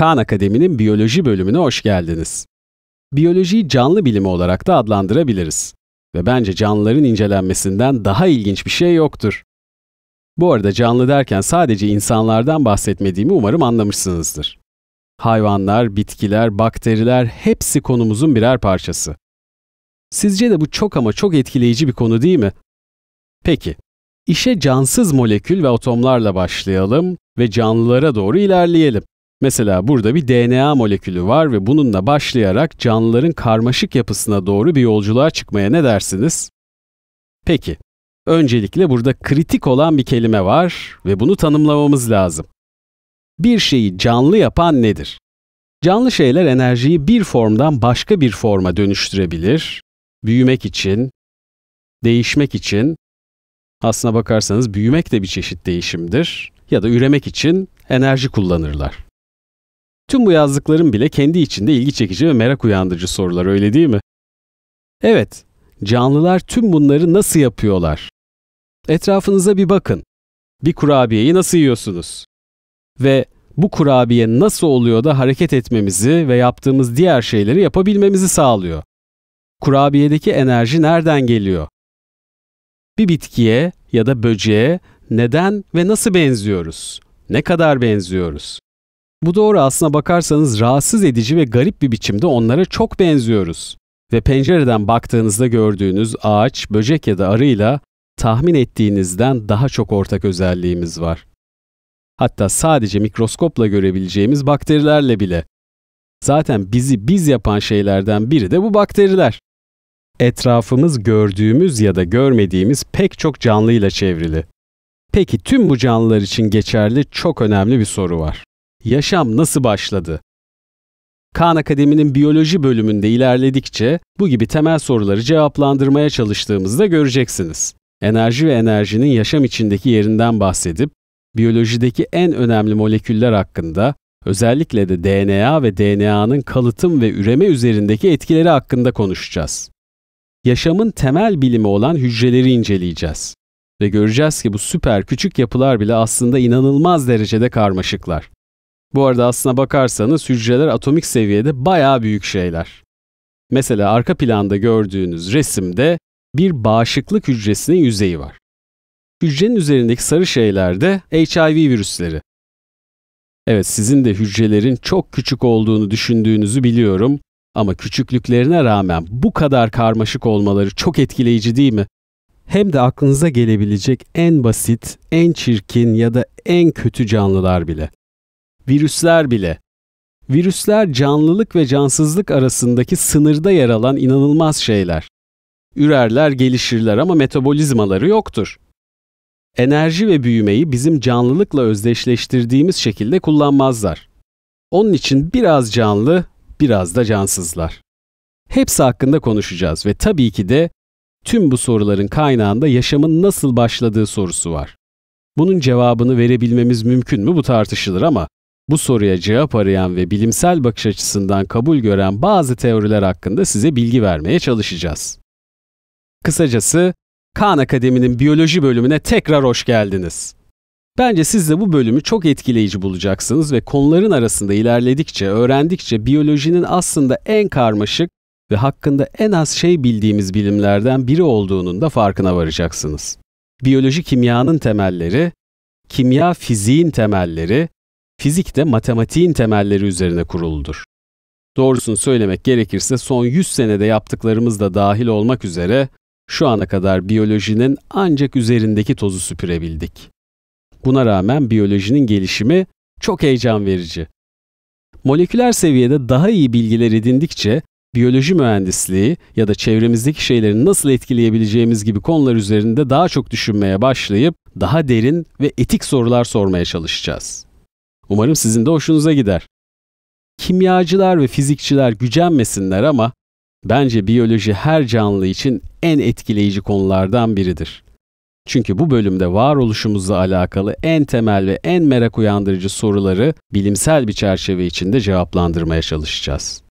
Kaan Akademi'nin biyoloji bölümüne hoş geldiniz. Biyolojiyi canlı bilimi olarak da adlandırabiliriz ve bence canlıların incelenmesinden daha ilginç bir şey yoktur. Bu arada canlı derken sadece insanlardan bahsetmediğimi umarım anlamışsınızdır. Hayvanlar, bitkiler, bakteriler hepsi konumuzun birer parçası. Sizce de bu çok ama çok etkileyici bir konu değil mi? Peki, işe cansız molekül ve atomlarla başlayalım ve canlılara doğru ilerleyelim. Mesela burada bir DNA molekülü var ve bununla başlayarak canlıların karmaşık yapısına doğru bir yolculuğa çıkmaya ne dersiniz? Peki, öncelikle burada kritik olan bir kelime var ve bunu tanımlamamız lazım. Bir şeyi canlı yapan nedir? Canlı şeyler enerjiyi bir formdan başka bir forma dönüştürebilir. Büyümek için, değişmek için, aslına bakarsanız büyümek de bir çeşit değişimdir ya da üremek için enerji kullanırlar. Tüm bu yazdıklarım bile kendi içinde ilgi çekici ve merak uyandırıcı sorular öyle değil mi? Evet, canlılar tüm bunları nasıl yapıyorlar? Etrafınıza bir bakın. Bir kurabiyeyi nasıl yiyorsunuz? Ve bu kurabiye nasıl oluyor da hareket etmemizi ve yaptığımız diğer şeyleri yapabilmemizi sağlıyor? Kurabiyedeki enerji nereden geliyor? Bir bitkiye ya da böceğe neden ve nasıl benziyoruz? Ne kadar benziyoruz? Bu doğru aslına bakarsanız rahatsız edici ve garip bir biçimde onlara çok benziyoruz. Ve pencereden baktığınızda gördüğünüz ağaç, böcek ya da arıyla tahmin ettiğinizden daha çok ortak özelliğimiz var. Hatta sadece mikroskopla görebileceğimiz bakterilerle bile. Zaten bizi biz yapan şeylerden biri de bu bakteriler. Etrafımız gördüğümüz ya da görmediğimiz pek çok canlıyla çevrili. Peki tüm bu canlılar için geçerli çok önemli bir soru var yaşam nasıl başladı? Khan Akademi'nin biyoloji bölümünde ilerledikçe bu gibi temel soruları cevaplandırmaya çalıştığımızda göreceksiniz. Enerji ve enerjinin yaşam içindeki yerinden bahsedip biyolojideki en önemli moleküller hakkında, özellikle de DNA ve DNA'nın kalıtım ve üreme üzerindeki etkileri hakkında konuşacağız. Yaşamın temel bilimi olan hücreleri inceleyeceğiz ve göreceğiz ki bu süper küçük yapılar bile aslında inanılmaz derecede karmaşıklar. Bu arada aslına bakarsanız hücreler atomik seviyede bayağı büyük şeyler. Mesela arka planda gördüğünüz resimde bir bağışıklık hücresinin yüzeyi var. Hücrenin üzerindeki sarı şeyler de HIV virüsleri. Evet sizin de hücrelerin çok küçük olduğunu düşündüğünüzü biliyorum ama küçüklüklerine rağmen bu kadar karmaşık olmaları çok etkileyici değil mi? Hem de aklınıza gelebilecek en basit, en çirkin ya da en kötü canlılar bile virüsler bile. Virüsler canlılık ve cansızlık arasındaki sınırda yer alan inanılmaz şeyler. Ürerler, gelişirler ama metabolizmaları yoktur. Enerji ve büyümeyi bizim canlılıkla özdeşleştirdiğimiz şekilde kullanmazlar. Onun için biraz canlı, biraz da cansızlar. Hepsi hakkında konuşacağız ve tabii ki de tüm bu soruların kaynağında yaşamın nasıl başladığı sorusu var. Bunun cevabını verebilmemiz mümkün mü bu tartışılır ama bu soruya cevap arayan ve bilimsel bakış açısından kabul gören bazı teoriler hakkında size bilgi vermeye çalışacağız. Kısacası, Khan Akademi'nin biyoloji bölümüne tekrar hoş geldiniz. Bence siz de bu bölümü çok etkileyici bulacaksınız ve konuların arasında ilerledikçe, öğrendikçe biyolojinin aslında en karmaşık ve hakkında en az şey bildiğimiz bilimlerden biri olduğunun da farkına varacaksınız. Biyoloji kimyanın temelleri, kimya fiziğin temelleri, fizik de matematiğin temelleri üzerine kuruludur. Doğrusunu söylemek gerekirse son 100 senede yaptıklarımız da dahil olmak üzere şu ana kadar biyolojinin ancak üzerindeki tozu süpürebildik. Buna rağmen biyolojinin gelişimi çok heyecan verici. Moleküler seviyede daha iyi bilgiler edindikçe biyoloji mühendisliği ya da çevremizdeki şeyleri nasıl etkileyebileceğimiz gibi konular üzerinde daha çok düşünmeye başlayıp daha derin ve etik sorular sormaya çalışacağız. Umarım sizin de hoşunuza gider. Kimyacılar ve fizikçiler gücenmesinler ama bence biyoloji her canlı için en etkileyici konulardan biridir. Çünkü bu bölümde varoluşumuzla alakalı en temel ve en merak uyandırıcı soruları bilimsel bir çerçeve içinde cevaplandırmaya çalışacağız.